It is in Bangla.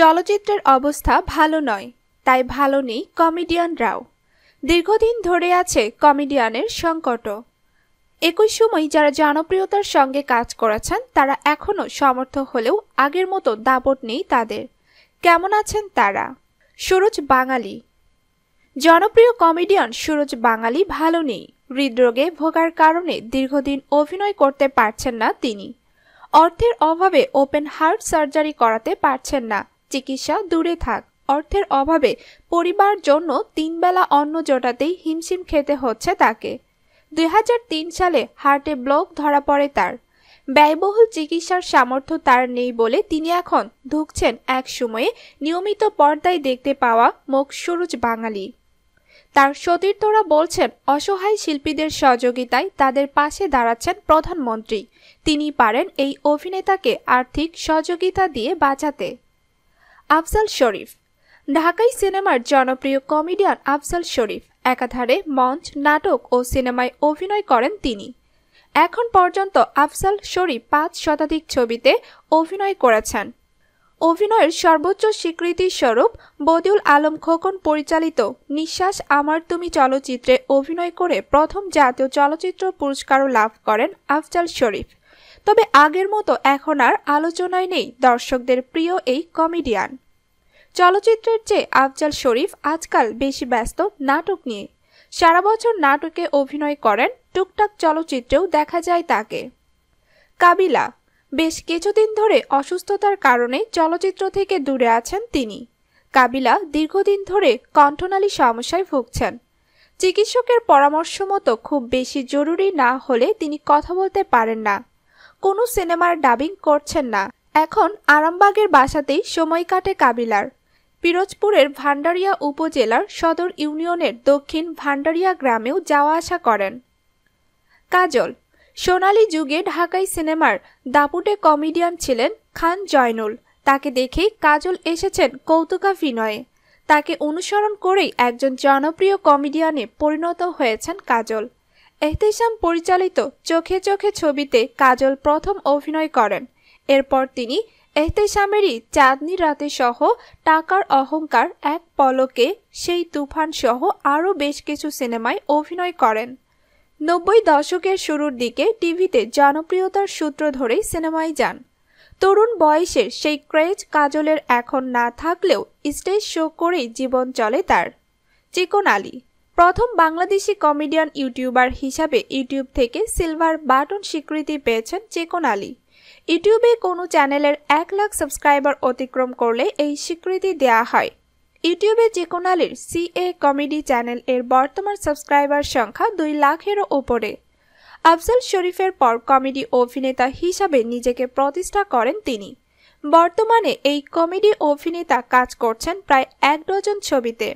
চলচ্চিত্রের অবস্থা ভালো নয় তাই ভালো নেই কমেডিয়ানরাও দীর্ঘদিন ধরে আছে কমেডিয়ানের সংকটও একই সময় যারা জনপ্রিয়তার সঙ্গে কাজ করেছেন তারা এখনও সমর্থ হলেও আগের মতো দাপট নেই তাদের কেমন আছেন তারা সুরজ বাঙালি জনপ্রিয় কমেডিয়ান সুরজ বাঙালি ভালো নেই হৃদরোগে ভোগার কারণে দীর্ঘদিন অভিনয় করতে পারছেন না তিনি অর্থের অভাবে ওপেন হার্ট সার্জারি করাতে পারছেন না চিকিৎসা দূরে থাক অর্থের অভাবে পরিবার জন্য তিনবেলা অন্ন জোটাতেই হিমশিম খেতে হচ্ছে তাকে দুই সালে হার্টে ব্লক ধরা পড়ে তার ব্যয়বহুল চিকিৎসার সামর্থ্য তার নেই বলে তিনি এখন ধুকছেন এক সময়ে নিয়মিত পর্দায় দেখতে পাওয়া মুখ সুরুজ বাঙালি তার সতীর্থরা বলছেন অসহায় শিল্পীদের সহযোগিতায় তাদের পাশে দাঁড়াচ্ছেন প্রধানমন্ত্রী তিনি পারেন এই অভিনেতাকে আর্থিক সহযোগিতা দিয়ে বাঁচাতে আফজাল শরীফ ঢাকাই সিনেমার জনপ্রিয় কমেডিয়ান আফজাল শরীফ একাধারে মঞ্চ নাটক ও সিনেমায় অভিনয় করেন তিনি এখন পর্যন্ত আফজাল শরীফ পাঁচ শতাধিক ছবিতে অভিনয় করেছেন অভিনয়ের সর্বোচ্চ স্বীকৃতি স্বরূপ বদিউল আলম খোকন পরিচালিত নিঃশ্বাস আমার তুমি চলচ্চিত্রে অভিনয় করে প্রথম জাতীয় চলচ্চিত্র পুরস্কারও লাভ করেন আফজাল শরীফ তবে আগের মতো এখন আর আলোচনায় নেই দর্শকদের প্রিয় এই কমেডিয়ান চলচ্চিত্রের চেয়ে আফজাল শরীফ আজকাল বেশি ব্যস্ত নাটক নিয়ে সারা বছর নাটকে অভিনয় করেন টুকটাক চলচ্চিত্রেও দেখা যায় তাকে কাবিলা বেশ কিছুদিন ধরে অসুস্থতার কারণে চলচ্চিত্র থেকে দূরে আছেন তিনি কাবিলা দীর্ঘদিন ধরে কণ্ঠনালী সমস্যায় ভুগছেন চিকিৎসকের পরামর্শ মতো খুব বেশি জরুরি না হলে তিনি কথা বলতে পারেন না কোনো সিনেমার ডাবিং করছেন না এখন আরামবাগের বাসাতেই সময় কাটে কাবিলার পিরোজপুরের ভান্ডারিয়া উপজেলার সদর ইউনিয়নের দক্ষিণ ভান্ডারিয়া গ্রামেও যাওয়া আসা করেন কাজল সোনালী যুগে ঢাকাই সিনেমার দাপুটে কমেডিয়ান ছিলেন খান জয়নুল তাকে দেখেই কাজল এসেছেন কৌতুকাভিনয়ে তাকে অনুসরণ করেই একজন জনপ্রিয় কমেডিয়ানে পরিণত হয়েছেন কাজল এহতেশাম পরিচালিত চোখে চোখে ছবিতে কাজল প্রথম অভিনয় করেন এরপর তিনি এহতেশামেরই চাঁদনি রাতে সহ টাকার অহংকার এক পলকে সেই তুফান সহ আরও বেশ কিছু সিনেমায় অভিনয় করেন নব্বই দশকের শুরুর দিকে টিভিতে জনপ্রিয়তার সূত্র ধরেই সিনেমায় যান তরুণ বয়সের সেই ক্রেজ কাজলের এখন না থাকলেও স্টেজ শো করেই জীবন চলে তার চিকন আলী প্রথম বাংলাদেশি কমেডিয়ান ইউটিউবার হিসাবে ইউটিউব থেকে সিলভার বাটন স্বীকৃতি পেয়েছেন চেকন আলী ইউটিউবে কোনো চ্যানেলের এক লাখ সাবস্ক্রাইবার অতিক্রম করলে এই স্বীকৃতি দেয়া হয় ইউটিউবে চেকন আলীর সিএ কমেডি চ্যানেল এর বর্তমান সাবস্ক্রাইবার সংখ্যা দুই লাখেরও ওপরে আফজাল শরীফের পর কমেডি অভিনেতা হিসাবে নিজেকে প্রতিষ্ঠা করেন তিনি বর্তমানে এই কমেডি অভিনেতা কাজ করছেন প্রায় এক ডজন ছবিতে